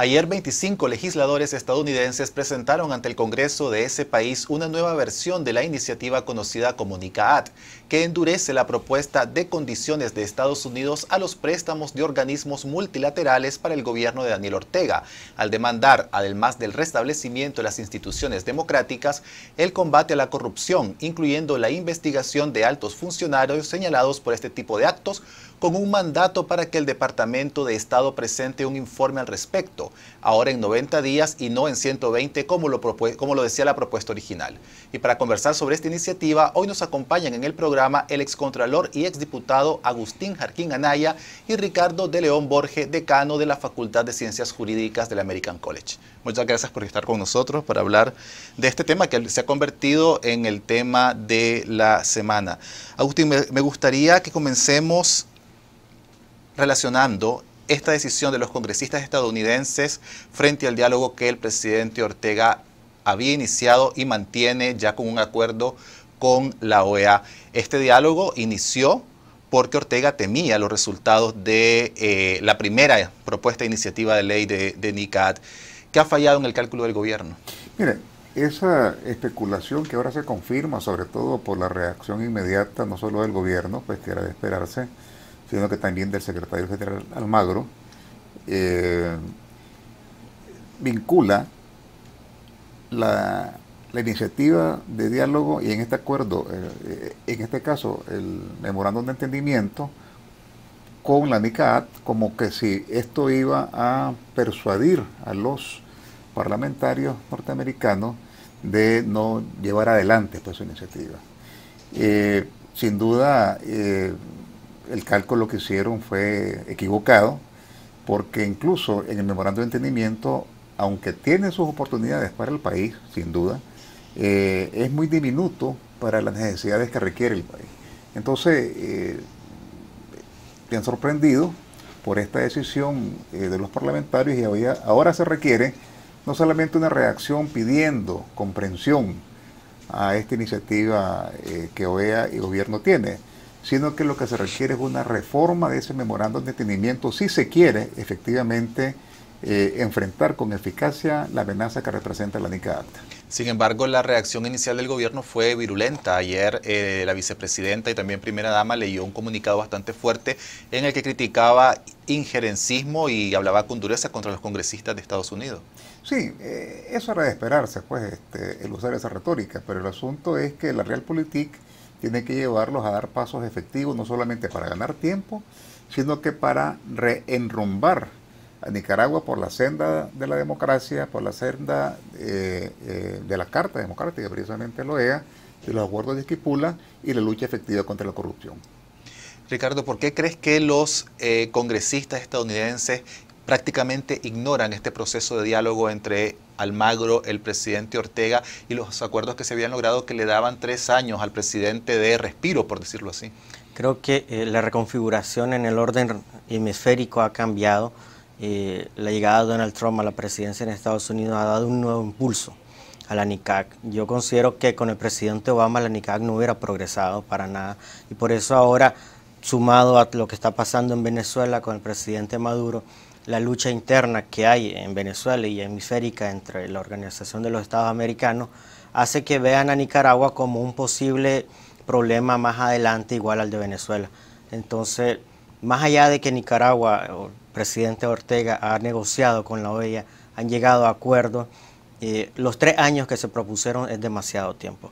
Ayer 25 legisladores estadounidenses presentaron ante el Congreso de ese país una nueva versión de la iniciativa conocida como NICAAT, que endurece la propuesta de condiciones de Estados Unidos a los préstamos de organismos multilaterales para el gobierno de Daniel Ortega, al demandar, además del restablecimiento de las instituciones democráticas, el combate a la corrupción, incluyendo la investigación de altos funcionarios señalados por este tipo de actos, con un mandato para que el Departamento de Estado presente un informe al respecto, ahora en 90 días y no en 120 como lo, como lo decía la propuesta original. Y para conversar sobre esta iniciativa, hoy nos acompañan en el programa el excontralor y exdiputado Agustín Jarquín Anaya y Ricardo de León Borges, decano de la Facultad de Ciencias Jurídicas del American College. Muchas gracias por estar con nosotros para hablar de este tema que se ha convertido en el tema de la semana. Agustín, me gustaría que comencemos relacionando esta decisión de los congresistas estadounidenses frente al diálogo que el presidente Ortega había iniciado y mantiene ya con un acuerdo con la OEA. Este diálogo inició porque Ortega temía los resultados de eh, la primera propuesta de iniciativa de ley de, de NICAT. ha fallado en el cálculo del gobierno? Mire, esa especulación que ahora se confirma, sobre todo por la reacción inmediata no solo del gobierno, pues que era de esperarse, sino que también del secretario general Almagro, eh, vincula la, iniciativa de diálogo y en este acuerdo, eh, eh, en este caso el memorándum de entendimiento, con la NICAD, como que si esto iba a persuadir a los parlamentarios norteamericanos de no llevar adelante esta pues, iniciativa. sin duda, el cálculo que hicieron fue equivocado, porque incluso en el memorando de entendimiento, aunque tiene sus oportunidades para el país, sin duda, eh, es muy diminuto para las necesidades que requiere el país. Entonces, eh, han sorprendido por esta decisión eh, de los parlamentarios y ahora, se requiere no solamente una reacción pidiendo comprensión a esta iniciativa eh, que OEA y gobierno tiene, sino que lo que se requiere es una reforma de ese memorándum de entendimiento si se quiere efectivamente eh, enfrentar con eficacia la amenaza que representa la NICA Sin embargo, la reacción inicial del gobierno fue virulenta. Ayer eh, la vicepresidenta y también primera dama leyó un comunicado bastante fuerte en el que criticaba injerencismo y hablaba con dureza contra los congresistas de Estados Unidos. Sí, eh, eso era de esperarse, pues, este, el usar esa retórica, pero el asunto es que la Realpolitik tiene que llevarlos a dar pasos efectivos, no solamente para ganar tiempo, sino que para reenrumbar a Nicaragua por la senda de la democracia, por la senda eh, eh, de la Carta Democrática, precisamente lo OEA, de los acuerdos de Esquipula y la lucha efectiva contra la corrupción. Ricardo, ¿por qué crees que los eh, congresistas estadounidenses prácticamente ignoran este proceso de diálogo entre Almagro, el presidente Ortega y los acuerdos que se habían logrado que le daban tres años al presidente de respiro, por decirlo así. Creo que eh, la reconfiguración en el orden hemisférico ha cambiado. Eh, la llegada de Donald Trump a la presidencia en Estados Unidos ha dado un nuevo impulso a la NICAC. Yo considero que con el presidente Obama la NICAC no hubiera progresado para nada y por eso ahora, sumado a lo que está pasando en Venezuela con el presidente Maduro, la lucha interna que hay en Venezuela y hemisférica entre la Organización de los Estados Americanos hace que vean a Nicaragua como un posible problema más adelante igual al de Venezuela. Entonces, más allá de que Nicaragua, el presidente Ortega, ha negociado con la OEA, han llegado a acuerdos, eh, los tres años que se propusieron es demasiado tiempo.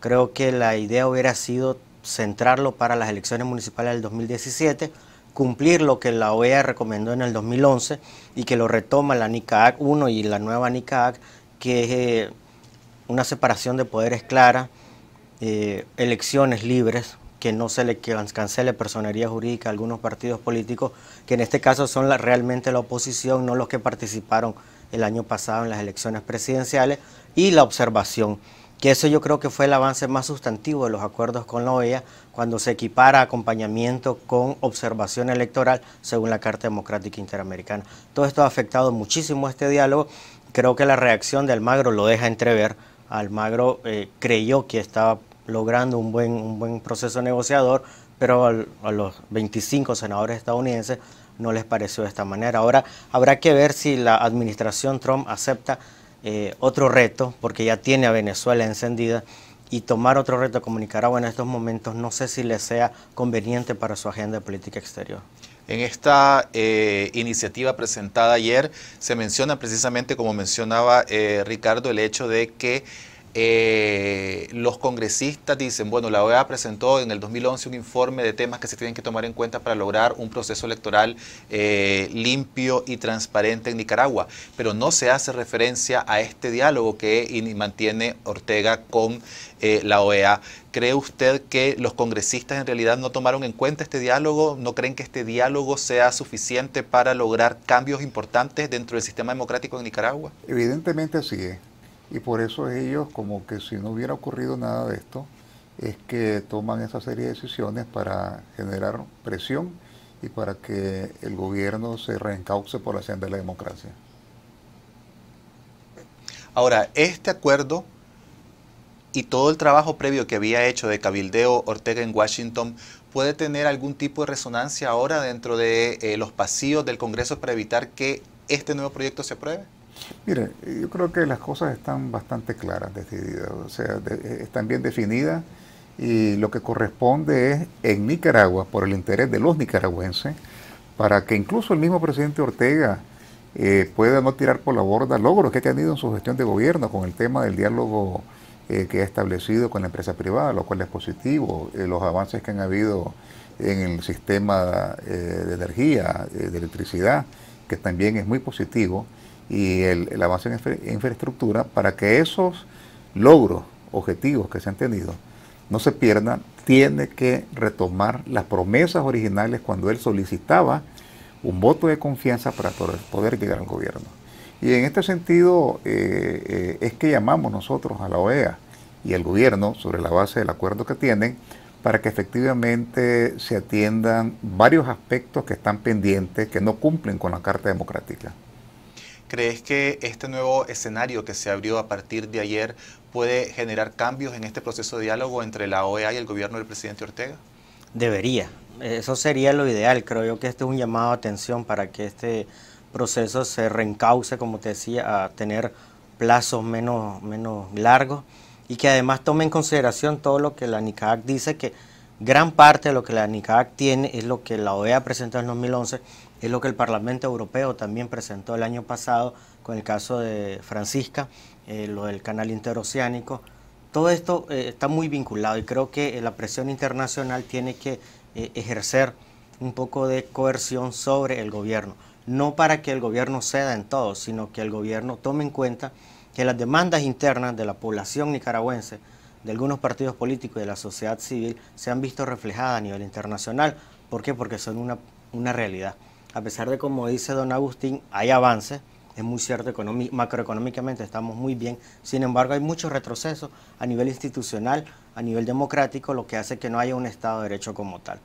Creo que la idea hubiera sido centrarlo para las elecciones municipales del 2017 cumplir lo que la OEA recomendó en el 2011 y que lo retoma la NICAAC 1 y la nueva NICAAC, que es eh, una separación de poderes clara, eh, elecciones libres, que no se le cancele personería jurídica a algunos partidos políticos, que en este caso son realmente la oposición, no los que participaron el año pasado en las elecciones presidenciales, y la observación que eso yo creo que fue el avance más sustantivo de los acuerdos con la OEA cuando se equipara acompañamiento con observación electoral según la Carta Democrática Interamericana. Todo esto ha afectado muchísimo este diálogo. Creo que la reacción de Almagro lo deja entrever. Almagro eh, creyó que estaba logrando un buen, buen proceso negociador, pero a los 25 senadores estadounidenses no les pareció de esta manera. Ahora habrá que ver si la administración Trump acepta eh, otro reto, porque ya tiene a Venezuela encendida, y tomar otro reto como Nicaragua en estos momentos no sé si le sea conveniente para su agenda de política exterior. En esta eh, iniciativa presentada ayer se menciona precisamente, como mencionaba eh, Ricardo, el hecho de que eh, los congresistas dicen, bueno, la OEA presentó en el 2011 un informe de temas que se tienen que tomar en cuenta para lograr un proceso electoral eh, limpio y transparente en Nicaragua, pero no se hace referencia a este diálogo que mantiene Ortega con eh, la OEA. ¿Cree usted que los congresistas en realidad no tomaron en cuenta este diálogo? ¿No creen que este diálogo sea suficiente para lograr cambios importantes dentro del sistema democrático en Nicaragua? Evidentemente sí y por eso ellos, como que si no hubiera ocurrido nada de esto, es que toman esa serie de decisiones para generar presión y para que el gobierno se reencauce por la senda de la democracia. Ahora, este acuerdo y todo el trabajo previo que había hecho de cabildeo Ortega en Washington puede tener algún tipo de resonancia ahora dentro de eh, los pasillos del Congreso para evitar que este nuevo proyecto se apruebe? Mire, yo creo que las cosas están bastante claras, decididas, o sea, eh, están bien definidas y lo que corresponde es en Nicaragua, por el interés de los nicaragüenses, para que incluso el mismo presidente Ortega eh, pueda no tirar por la borda logros que ha tenido en su gestión de gobierno con el tema del diálogo eh, que ha establecido con la empresa privada, lo cual es positivo, los avances que han habido en el sistema de energía, de electricidad, que también es muy positivo y el, avance en infraestructura para que esos logros, objetivos que se han tenido, no se pierdan, tiene que retomar las promesas originales cuando él solicitaba un voto de confianza para poder llegar al gobierno. Y en este sentido eh, eh, es que llamamos nosotros a la OEA y al gobierno sobre la base del acuerdo que tienen para que efectivamente se atiendan varios aspectos que están pendientes, que no cumplen con la Carta Democrática. ¿Crees que este nuevo escenario que se abrió a partir de ayer puede generar cambios en este proceso de diálogo entre la OEA y el gobierno del presidente Ortega? Debería. Eso sería lo ideal. Creo yo que este es un llamado a atención para que este proceso se reencauce, como te decía, a tener plazos menos, menos largos y que además tome en consideración todo lo que la NICAC dice, que gran parte de lo que la NICAC tiene es lo que la OEA presentó en 2011 es lo que el Parlamento Europeo también presentó el año pasado con el caso de Francisca, eh, lo del canal interoceánico. Todo esto eh, está muy vinculado y creo que eh, la presión internacional tiene que ejercer un poco de coerción sobre el gobierno. No para que el gobierno ceda en todo, sino que el gobierno tome en cuenta que las demandas internas de la población nicaragüense, de algunos partidos políticos y de la sociedad civil, se han visto reflejadas a nivel internacional. ¿Por qué? Porque son una realidad a pesar de como dice don Agustín, hay avances, es muy cierto, macroeconómicamente estamos muy bien, sin embargo hay muchos retrocesos a nivel institucional, a nivel democrático, lo que hace que no haya un Estado de Derecho como tal.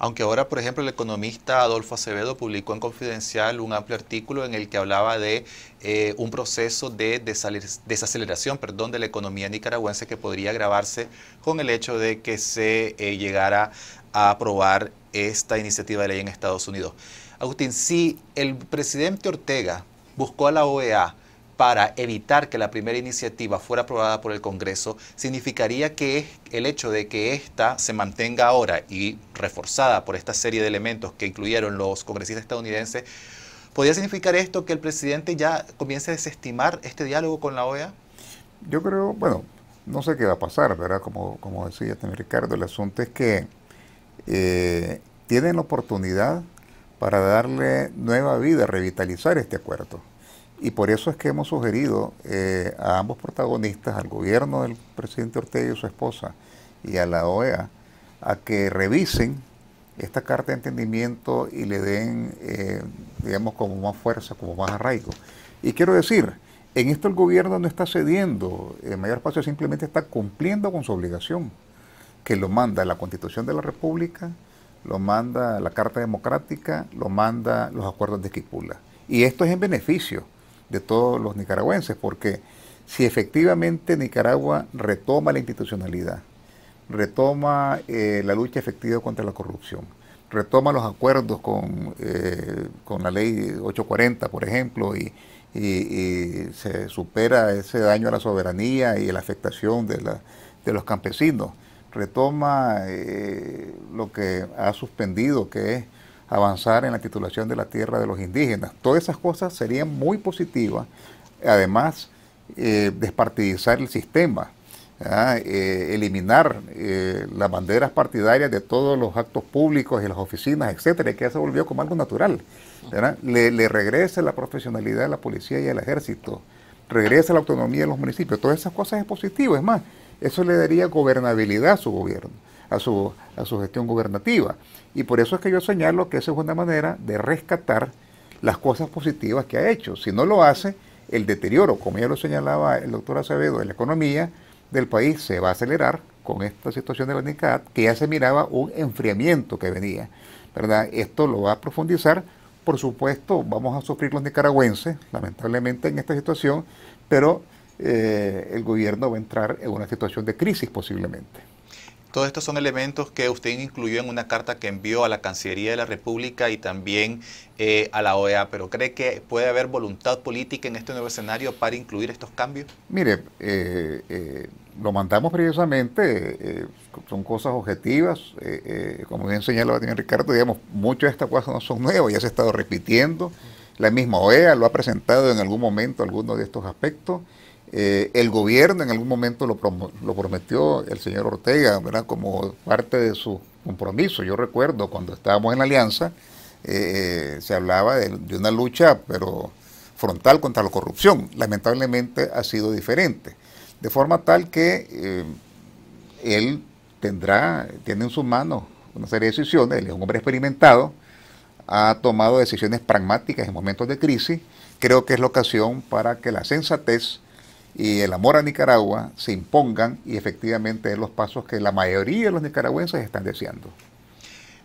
Aunque ahora, por ejemplo, el economista Adolfo Acevedo publicó en Confidencial un amplio artículo en el que hablaba de eh, un proceso de desaceleración perdón, de la economía nicaragüense que podría agravarse con el hecho de que se eh, llegara a aprobar esta iniciativa de ley en Estados Unidos. Agustín, si el presidente Ortega buscó a la OEA para evitar que la primera iniciativa fuera aprobada por el Congreso, significaría que el hecho de que ésta se mantenga ahora y reforzada por esta serie de elementos que incluyeron los congresistas estadounidenses, ¿podría significar esto que el presidente ya comience a desestimar este diálogo con la OEA? Yo creo, bueno, no sé qué va a pasar, ¿verdad? Como, decía también Ricardo, el asunto es que eh, tienen la oportunidad para darle nueva vida, revitalizar este acuerdo. Y por eso es que hemos sugerido eh, a ambos protagonistas, al gobierno del presidente Ortega y su esposa, y a la OEA, a que revisen esta carta de entendimiento y le den, eh, digamos, como más fuerza, como más arraigo. Y quiero decir, en esto el gobierno no está cediendo, en mayor espacio simplemente está cumpliendo con su obligación, que lo manda la Constitución de la República, lo manda la Carta Democrática, lo manda los acuerdos de Quipula. Y esto es en beneficio de todos los nicaragüenses, porque si efectivamente Nicaragua retoma la institucionalidad, retoma eh, la lucha efectiva contra la corrupción, retoma los acuerdos con, eh, la ley 840, por ejemplo, y, se supera ese daño a la soberanía y la afectación de, de los campesinos, retoma eh, lo que ha suspendido, que es avanzar en la titulación de la tierra de los indígenas. Todas esas cosas serían muy positivas, además eh, despartidizar el sistema, eh, eliminar las banderas partidarias de todos los actos públicos y las oficinas, etcétera, que ya se volvió como algo natural. Le, le, regresa la profesionalidad a la policía y al ejército, regresa la autonomía de los municipios, todas esas cosas es positivo, es más eso le daría gobernabilidad a su gobierno, a su, a su gestión gubernativa. Y por eso es que yo señalo que esa es una manera de rescatar las cosas positivas que ha hecho. Si no lo hace, el deterioro, como ya lo señalaba el doctor Acevedo, de la economía del país se va a acelerar con esta situación de la Nicaragua, que ya se miraba un enfriamiento que venía. ¿verdad? Esto lo va a profundizar. Por supuesto, vamos a sufrir los nicaragüenses, lamentablemente, en esta situación, pero eh, el gobierno va a entrar en una situación de crisis posiblemente. Todos estos son elementos que usted incluyó en una carta que envió a la Cancillería de la República y también eh, a la OEA, pero ¿cree que puede haber voluntad política en este nuevo escenario para incluir estos cambios? Mire, eh, lo mandamos precisamente, son cosas objetivas, como bien señalaba también Ricardo, digamos, muchas de estas cosas no son nuevas, ya se ha estado repitiendo, la misma OEA lo ha presentado en algún momento algunos de estos aspectos. Eh, el gobierno en algún momento lo, prometió el señor Ortega, Como parte de su compromiso. Yo recuerdo cuando estábamos en la alianza, eh, se hablaba de, una lucha, pero frontal contra la corrupción. Lamentablemente ha sido diferente. De forma tal que eh, él tendrá, tiene en sus manos una serie de decisiones, él es un hombre experimentado, ha tomado decisiones pragmáticas en momentos de crisis. Creo que es la ocasión para que la sensatez y el amor a Nicaragua se impongan y efectivamente es los pasos que la mayoría de los nicaragüenses están deseando.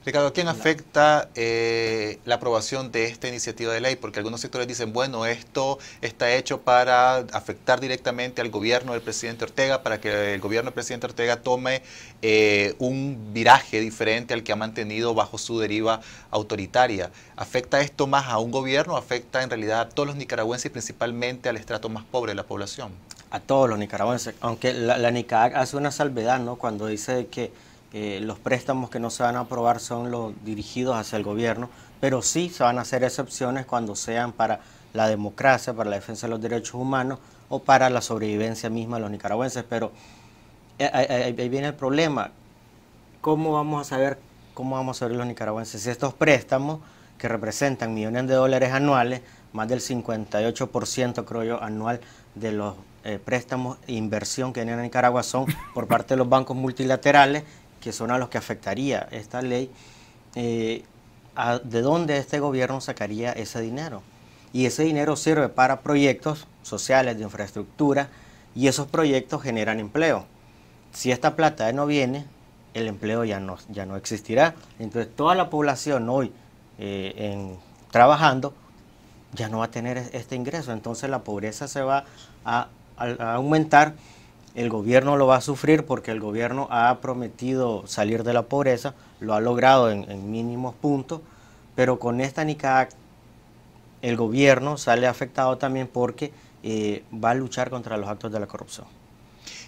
Ricardo, ¿a quién afecta eh, la aprobación de esta iniciativa de ley? Porque algunos sectores dicen, bueno, esto está hecho para afectar directamente al gobierno del presidente Ortega, para que el gobierno del presidente Ortega tome eh, un viraje diferente al que ha mantenido bajo su deriva autoritaria. ¿Afecta esto más a un gobierno? ¿Afecta en realidad a todos los nicaragüenses y principalmente al estrato más pobre de la población? A todos los nicaragüenses, aunque la, la hace una salvedad, ¿no? Cuando dice que los préstamos que no se van a aprobar son los dirigidos hacia el gobierno, pero sí se van a hacer excepciones cuando sean para la democracia, para la defensa de los derechos humanos o para la sobrevivencia misma de los nicaragüenses. Pero eh, ahí, viene el problema. ¿Cómo vamos a saber cómo vamos a saber los nicaragüenses si estos préstamos que representan millones de dólares anuales, más del 58% creo yo anual de los eh, préstamos e inversión que tiene a Nicaragua son por parte de los bancos multilaterales que son a los que afectaría esta ley, eh, ¿de dónde este gobierno sacaría ese dinero? Y ese dinero sirve para proyectos sociales, de infraestructura, y esos proyectos generan empleo. Si esta plata no viene, el empleo ya no, ya no existirá. Entonces toda la población hoy eh, trabajando ya no va a tener este ingreso. Entonces la pobreza se va a aumentar el gobierno lo va a sufrir porque el gobierno ha prometido salir de la pobreza, lo ha logrado en, mínimos puntos, pero con esta NICAC el gobierno sale afectado también porque eh, va a luchar contra los actos de la corrupción.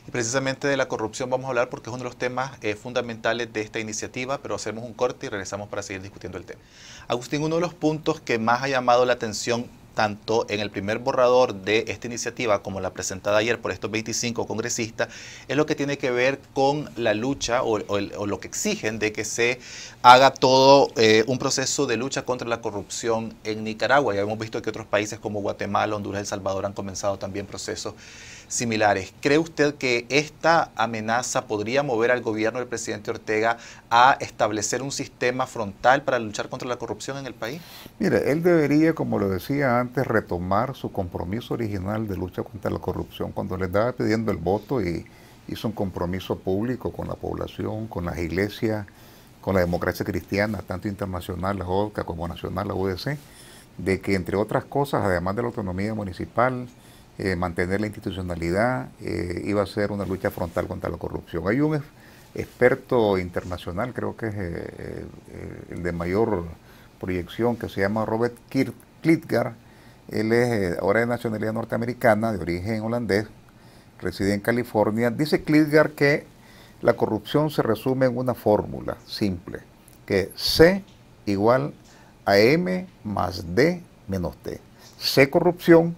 Y precisamente de la corrupción vamos a hablar porque es uno de los temas eh, fundamentales de esta iniciativa, pero hacemos un corte y regresamos para seguir discutiendo el tema. Agustín, uno de los puntos que más ha llamado la atención tanto en el primer borrador de esta iniciativa como la presentada ayer por estos 25 congresistas, es lo que tiene que ver con la lucha o, lo que exigen de que se haga todo eh, un proceso de lucha contra la corrupción en Nicaragua. Ya hemos visto que otros países como Guatemala, Honduras, El Salvador han comenzado también procesos similares. ¿Cree usted que esta amenaza podría mover al gobierno del presidente Ortega a establecer un sistema frontal para luchar contra la corrupción en el país? Mire, él debería, como lo decía antes, retomar su compromiso original de lucha contra la corrupción cuando le estaba pidiendo el voto y hizo un compromiso público con la población, con las iglesias, con la democracia cristiana, tanto internacional, la JOCA como nacional, la UDC, de que entre otras cosas, además de la autonomía municipal, eh, mantener la institucionalidad, eh, iba a ser una lucha frontal contra la corrupción. Hay un experto internacional, creo que es eh, el de mayor proyección, que se llama Robert Klitgar. Él es ahora de nacionalidad norteamericana, de origen holandés, reside en California. Dice Klitgar que la corrupción se resume en una fórmula simple, que C igual a M más D menos T. C corrupción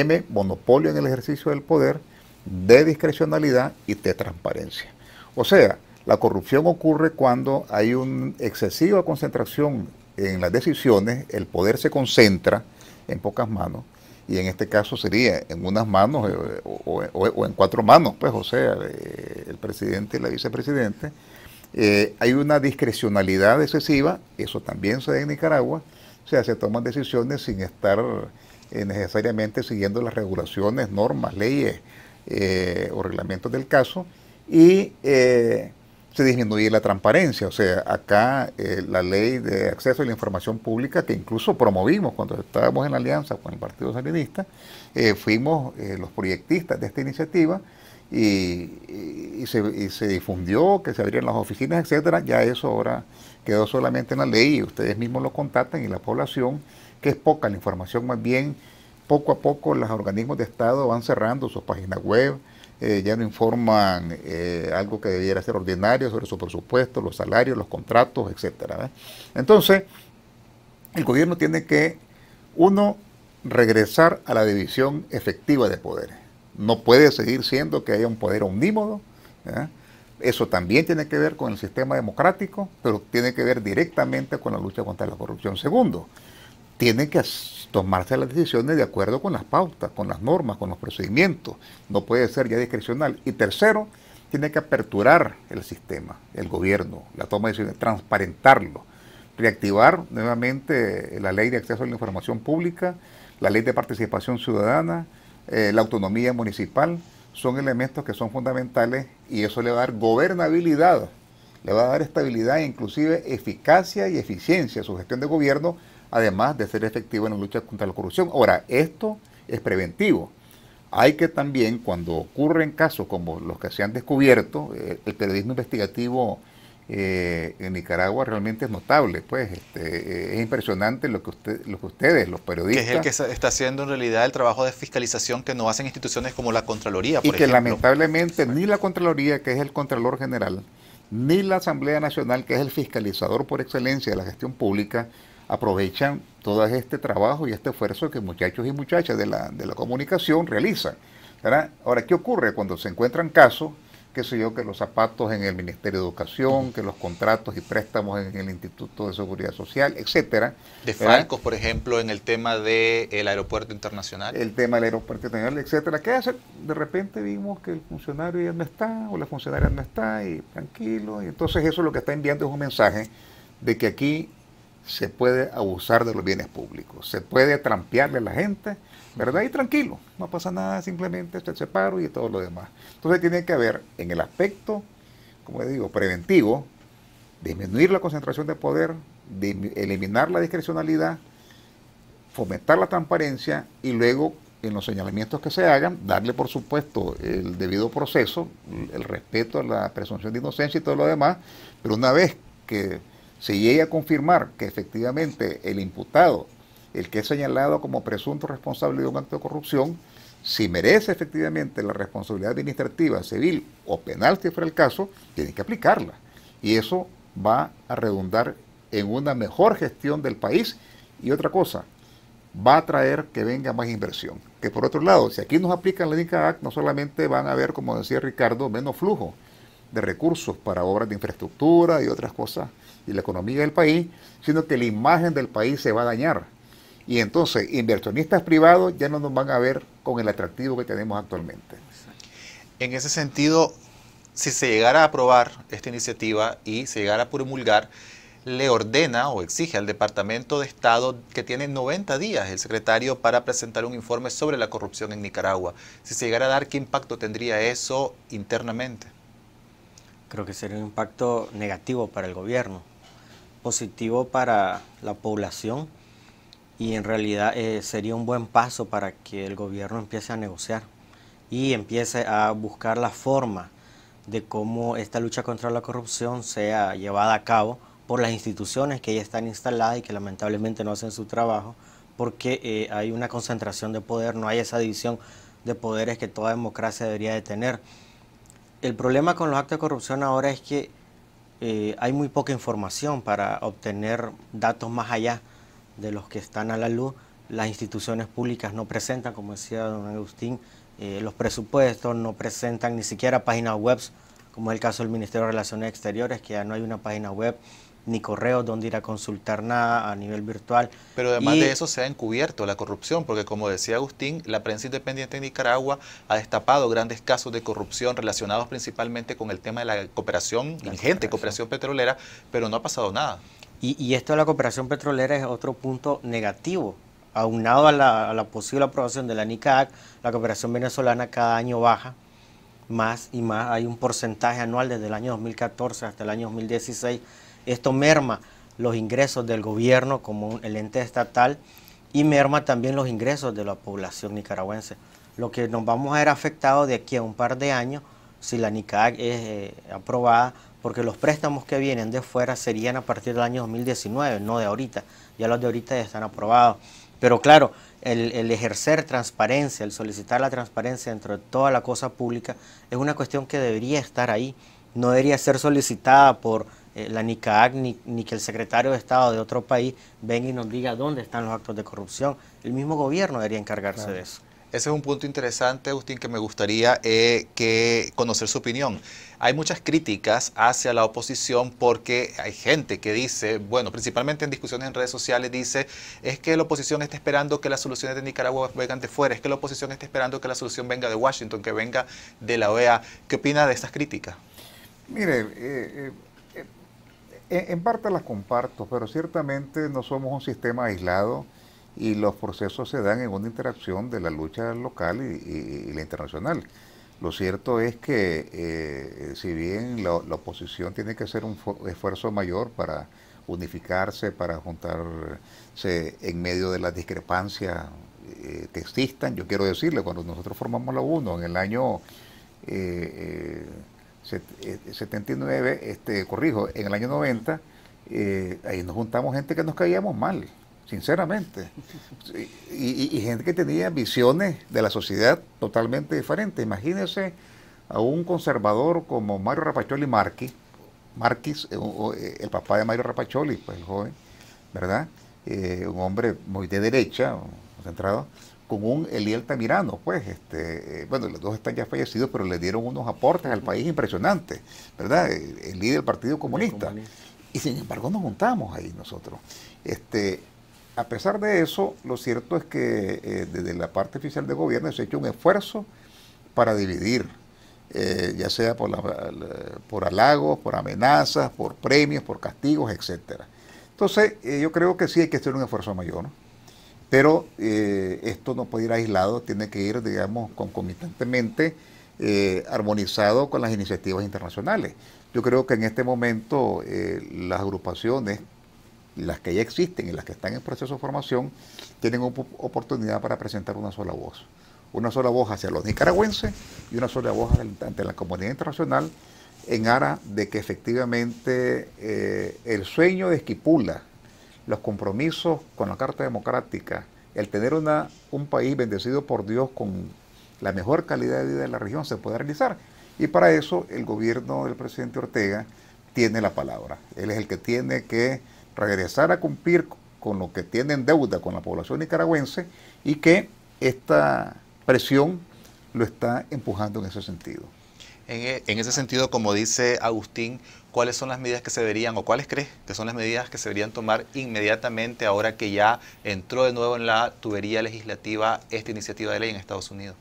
M, monopolio en el ejercicio del poder, D, discrecionalidad y T, transparencia. O sea, la corrupción ocurre cuando hay una excesiva concentración en las decisiones, el poder se concentra en pocas manos, y en este caso sería en unas manos eh, o, en cuatro manos, pues, o sea, eh, el presidente y la vicepresidente. Eh, hay una discrecionalidad excesiva, eso también se da en Nicaragua, o sea, se toman decisiones sin estar eh, necesariamente siguiendo las regulaciones, normas, leyes eh, o reglamentos del caso, y eh, se disminuye la transparencia. O sea, acá la ley de acceso a la información pública, que incluso promovimos cuando estábamos en alianza con el Partido Salinista, fuimos los proyectistas de esta iniciativa. Y, se, difundió, que se abrieron las oficinas, etcétera, ya eso ahora quedó solamente en la ley y ustedes mismos lo contactan y la población que es poca la información, más bien poco a poco los organismos de Estado van cerrando sus páginas web, eh, ya no informan eh, algo que debiera ser ordinario sobre su presupuesto, los salarios, los contratos, etc. Entonces, el gobierno tiene que, uno, regresar a la división efectiva de poderes. No puede seguir siendo que haya un poder omnímodo. Eso también tiene que ver con el sistema democrático, pero tiene que ver directamente con la lucha contra la corrupción. Segundo, tiene que tomarse las decisiones de acuerdo con las pautas, con las normas, con los procedimientos. No puede ser ya discrecional. Y tercero, tiene que aperturar el sistema, el gobierno, la toma de decisiones, transparentarlo, reactivar nuevamente eh, la ley de acceso a la información pública, la ley de participación ciudadana, eh, la autonomía municipal, son elementos que son fundamentales y eso le va a dar gobernabilidad, le va a dar estabilidad e inclusive eficacia y eficiencia a su gestión de gobierno además de ser efectivo en la lucha contra la corrupción. Ahora, esto es preventivo. Hay que también, cuando ocurren casos como los que se han descubierto, eh, el periodismo investigativo eh, en Nicaragua realmente es notable, pues este, eh, es impresionante lo que, ustedes, los periodistas... Que es el que está haciendo en realidad el trabajo de fiscalización que no hacen instituciones como la Contraloría, por Y que lamentablemente ni la Contraloría, que es el Contralor General, ni la Asamblea Nacional, que es el fiscalizador por excelencia de la gestión pública, aprovechan todo este trabajo y este esfuerzo que muchachos y muchachas de la, de la comunicación realizan. Ahora, ¿qué ocurre cuando se encuentran casos, qué sé yo, que los zapatos en el Ministerio de Educación, que los contratos y préstamos en el Instituto de Seguridad Social, etcétera? De Falcos, por ejemplo, en el tema del aeropuerto internacional. El tema del aeropuerto internacional, etcétera. ¿Qué hace? De repente vimos que el funcionario ya no está, o la funcionaria no está, y tranquilo, y entonces eso lo que está enviando es un mensaje de que aquí se puede abusar de los bienes públicos, se puede trampearle a la gente, ¿verdad? Y tranquilo, no pasa nada, simplemente se separo y todo lo demás. Entonces tiene que haber en el aspecto, como digo, preventivo, disminuir la concentración de poder, eliminar la discrecionalidad, fomentar la transparencia y luego en los señalamientos que se hagan, darle por supuesto el debido proceso, el respeto a la presunción de inocencia y todo lo demás, pero una vez que si llega a confirmar que efectivamente el imputado, el que es señalado como presunto responsable de un acto de corrupción, si merece efectivamente la responsabilidad administrativa, civil o penal, si fuera el caso, tiene que aplicarla. Y eso va a redundar en una mejor gestión del país. Y otra cosa, va a traer que venga más inversión. Que por otro lado, si aquí nos aplican la NICA Act, no solamente van a haber, como decía Ricardo, menos flujo de recursos para obras de infraestructura y otras cosas y la economía del país, sino que la imagen del país se va a dañar. Y entonces inversionistas privados ya no nos van a ver con el atractivo que tenemos actualmente. En ese sentido, si se llegara a aprobar esta iniciativa y se llegara a promulgar, le ordena o exige al Departamento de Estado que tiene 90 días el secretario para presentar un informe sobre la corrupción en Nicaragua. Si se llegara a dar, ¿qué impacto tendría eso internamente? Creo que sería un impacto negativo para el gobierno, positivo para la población y en realidad eh, sería un buen paso para que el gobierno empiece a negociar y empiece a buscar la forma de cómo esta lucha contra la corrupción sea llevada a cabo por las instituciones que ya están instaladas y que lamentablemente no hacen su trabajo porque eh, hay una concentración de poder, no hay esa división de poderes que toda democracia debería de tener. El problema con los actos de corrupción ahora es que eh, hay muy poca información para obtener datos más allá de los que están a la luz. Las instituciones públicas no presentan, como decía don Agustín, eh, los presupuestos, no presentan ni siquiera páginas web, como es el caso del Ministerio de Relaciones Exteriores, que ya no hay una página web ni correos donde ir a consultar nada a nivel virtual. Pero además de eso se ha encubierto la corrupción, porque como decía Agustín, la prensa independiente de Nicaragua ha destapado grandes casos de corrupción relacionados principalmente con el tema de la cooperación, la ingente cooperación petrolera, pero no ha pasado nada. Y, esto de la cooperación petrolera es otro punto negativo aunado a la, a la, posible aprobación de la NICAC, la cooperación venezolana cada año baja más y más. Hay un porcentaje anual desde el año 2014 hasta el año 2016 esto merma los ingresos del gobierno como el ente estatal y merma también los ingresos de la población nicaragüense. Lo que nos vamos a ver afectado de aquí a un par de años si la NICAG es eh, aprobada, porque los préstamos que vienen de fuera serían a partir del año 2019, no de ahorita. Ya los de ahorita ya están aprobados. Pero claro, el, ejercer transparencia, el solicitar la transparencia dentro de toda la cosa pública, es una cuestión que debería estar ahí. No debería ser solicitada por eh, la NICAAC ni, ni, que el secretario de Estado de otro país venga y nos diga dónde están los actos de corrupción. El mismo gobierno debería encargarse de eso. Ese es un punto interesante, Agustín, que me gustaría eh, que conocer su opinión. Hay muchas críticas hacia la oposición porque hay gente que dice, bueno, principalmente en discusiones en redes sociales, dice, es que la oposición está esperando que las soluciones de Nicaragua vengan de fuera, es que la oposición está esperando que la solución venga de Washington, que venga de la OEA. ¿Qué opina de estas críticas? Mire, eh, en parte las comparto, pero ciertamente no somos un sistema aislado y los procesos se dan en una interacción de la lucha local y, la internacional. Lo cierto es que eh, si bien la, oposición tiene que hacer un esfuerzo mayor para unificarse, para juntarse en medio de las discrepancias eh, que existan, yo quiero decirle, cuando nosotros formamos la UNO en el año... Eh, eh 79, eh, este, corrijo, en el año 90, eh, ahí nos juntamos gente que nos caíamos mal, sinceramente. Y, gente que tenía visiones de la sociedad totalmente diferentes. Imagínense a un conservador como Mario Rapacholi Marquis, Marquis, eh, el papá de Mario Rapacholi, pues el joven, ¿verdad? un hombre muy de derecha, centrado, con un Eliel Tamirano, pues, este, eh, bueno, los dos están ya fallecidos, pero le dieron unos aportes al país impresionantes, ¿verdad? El, líder del Partido comunista. Y sin embargo nos juntamos ahí nosotros. Este, a pesar de eso, lo cierto es que eh, desde la parte oficial de gobierno se ha hecho un esfuerzo para dividir, eh, ya sea por, por halagos, por amenazas, por premios, por castigos, etcétera. Entonces, yo creo que sí hay que hacer un esfuerzo mayor, ¿no? pero eh, esto no puede ir aislado, tiene que ir, digamos, concomitantemente eh, armonizado con las iniciativas internacionales. Yo creo que en este momento eh, las agrupaciones, las que ya existen y las que están en proceso de formación, tienen oportunidad para presentar una sola voz. Una sola voz hacia los nicaragüenses y una sola voz ante la comunidad internacional en aras de que efectivamente el sueño de Esquipula, los compromisos con la Carta Democrática, el tener una, un país bendecido por Dios con la mejor calidad de vida de la región se puede realizar. Y para eso el gobierno del presidente Ortega tiene la palabra. Él es el que tiene que regresar a cumplir con lo que tiene en deuda con la población nicaragüense y que esta presión lo está empujando en ese sentido. En, e, en ese sentido, como dice Agustín, cuáles son las medidas que se deberían o cuáles crees que son las medidas que se deberían tomar inmediatamente ahora que ya entró de nuevo en la tubería legislativa esta iniciativa de ley en Estados Unidos?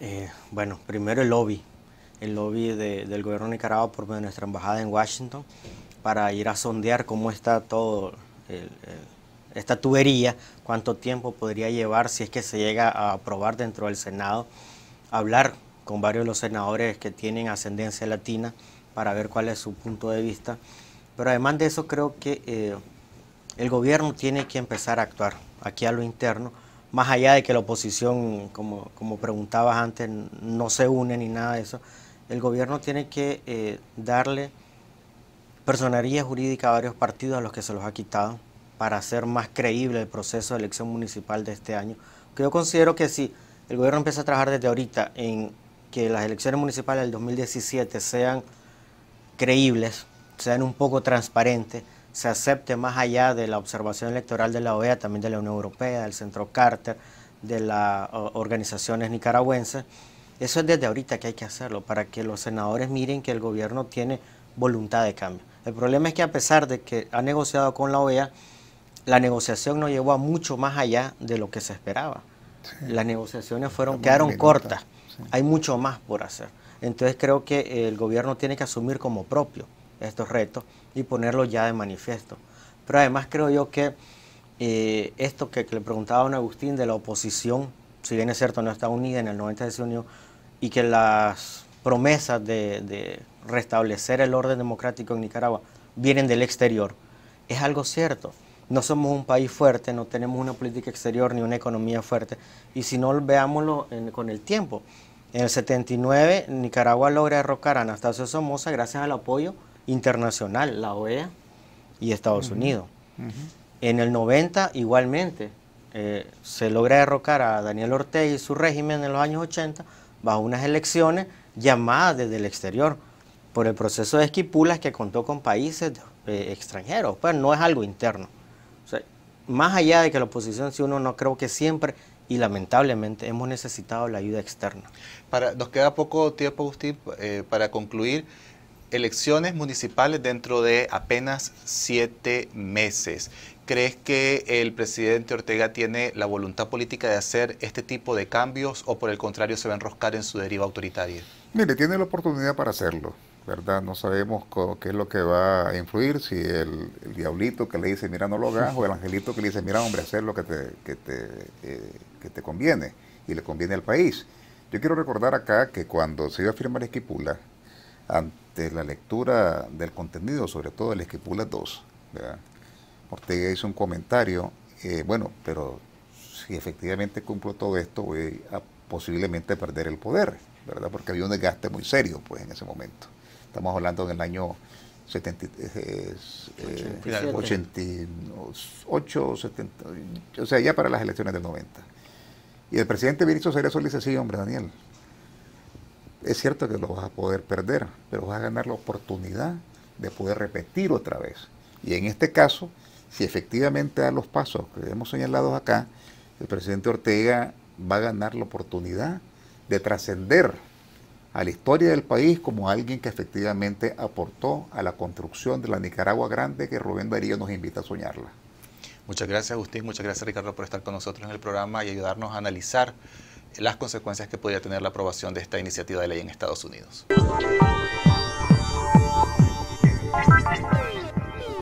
Eh, bueno, primero el lobby, el lobby del gobierno de Nicaragua por medio de nuestra embajada en Washington para ir a sondear cómo está todo esta tubería, cuánto tiempo podría llevar si es que se llega a aprobar dentro del Senado, hablar con varios de los senadores que tienen ascendencia latina para ver cuál es su punto de vista. Pero además de eso creo que eh, el gobierno tiene que empezar a actuar aquí a lo interno, más allá de que la oposición, como, como preguntabas antes, no se une ni nada de eso, el gobierno tiene que eh, darle personería jurídica a varios partidos a los que se los ha quitado para hacer más creíble el proceso de elección municipal de este año. yo considero que si el gobierno empieza a trabajar desde ahorita en que las elecciones municipales del 2017 sean creíbles, sean un poco transparentes, se acepte más allá de la observación electoral de la OEA, también de la Unión Europea, del Centro Carter, de las organizaciones nicaragüenses. Eso es desde ahorita que hay que hacerlo, para que los senadores miren que el gobierno tiene voluntad de cambio. El problema es que a pesar de que ha negociado con la OEA, la negociación no llegó a mucho más allá de lo que se esperaba. Las negociaciones fueron quedaron cortas. Hay mucho más por hacer. Entonces creo que el gobierno tiene que asumir como propio estos retos y ponerlos ya de manifiesto. Pero además creo yo que eh, esto que, le preguntaba a don Agustín de la oposición, si bien es cierto, no está unida, en el 90 de junio y que las promesas de, restablecer el orden democrático en Nicaragua vienen del exterior, es algo cierto no somos un país fuerte, no tenemos una política exterior ni una economía fuerte. Y si no, veámoslo con el tiempo. En el 79, Nicaragua logra derrocar a Anastasio Somoza gracias al apoyo internacional, la OEA y Estados Unidos. En el 90, igualmente, eh, se logra derrocar a Daniel Ortega y su régimen en los años 80 bajo unas elecciones llamadas desde el exterior por el proceso de esquipulas que contó con países eh, extranjeros. Pues no es algo interno más allá de que la oposición, si uno no creo que siempre y lamentablemente hemos necesitado la ayuda externa. Para, nos queda poco tiempo, Agustín, eh, para concluir. Elecciones municipales dentro de apenas siete meses. ¿Crees que el presidente Ortega tiene la voluntad política de hacer este tipo de cambios o por el contrario se va a enroscar en su deriva autoritaria? Mire, tiene la oportunidad para hacerlo. ¿verdad? No sabemos qué es lo que va a influir, si el, diablito que le dice, mira, no lo hagas, o el angelito que le dice, mira, hombre, hacer lo que te, que te, eh, que te conviene y le conviene al país. Yo quiero recordar acá que cuando se iba a firmar Esquipula, ante la lectura del contenido, sobre todo el Esquipula 2, ¿verdad? Ortega hizo un comentario, eh, bueno, pero si efectivamente cumplo todo esto, voy a posiblemente perder el poder, ¿verdad? Porque había un desgaste muy serio, pues, en ese momento. Estamos hablando del año 88, eh, eh, o sea, ya para las elecciones del 90. Y el presidente Mirizo Cerezo le dice, sí, hombre, Daniel, es cierto que lo vas a poder perder, pero vas a ganar la oportunidad de poder repetir otra vez. Y en este caso, si efectivamente da los pasos que hemos señalado acá, el presidente Ortega va a ganar la oportunidad de trascender a la historia del país como alguien que efectivamente aportó a la construcción de la Nicaragua grande que Rubén Darío nos invita a soñarla. Muchas gracias Agustín, muchas gracias Ricardo por estar con nosotros en el programa y ayudarnos a analizar las consecuencias que podría tener la aprobación de esta iniciativa de ley en Estados Unidos.